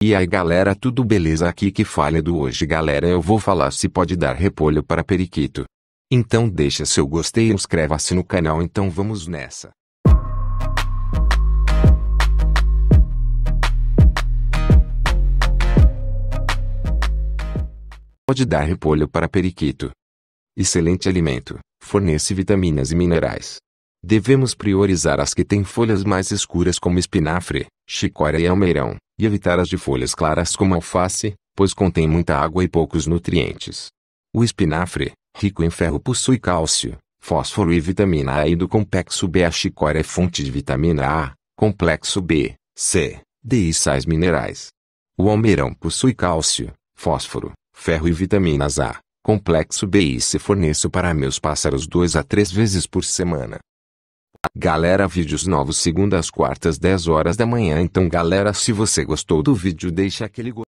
E aí galera tudo beleza aqui que falha do hoje galera eu vou falar se pode dar repolho para periquito. Então deixa seu gostei e inscreva-se no canal então vamos nessa. Pode dar repolho para periquito. Excelente alimento, fornece vitaminas e minerais. Devemos priorizar as que têm folhas mais escuras como espinafre, chicória e almeirão e evitar as de folhas claras como alface, pois contém muita água e poucos nutrientes. O espinafre, rico em ferro, possui cálcio, fósforo e vitamina A e do complexo B a chicória é fonte de vitamina A, complexo B, C, D e sais minerais. O almeirão possui cálcio, fósforo, ferro e vitaminas A, complexo B e C. forneço para meus pássaros duas a três vezes por semana. Galera, vídeos novos segundas, quartas 10 horas da manhã. Então, galera, se você gostou do vídeo, deixa aquele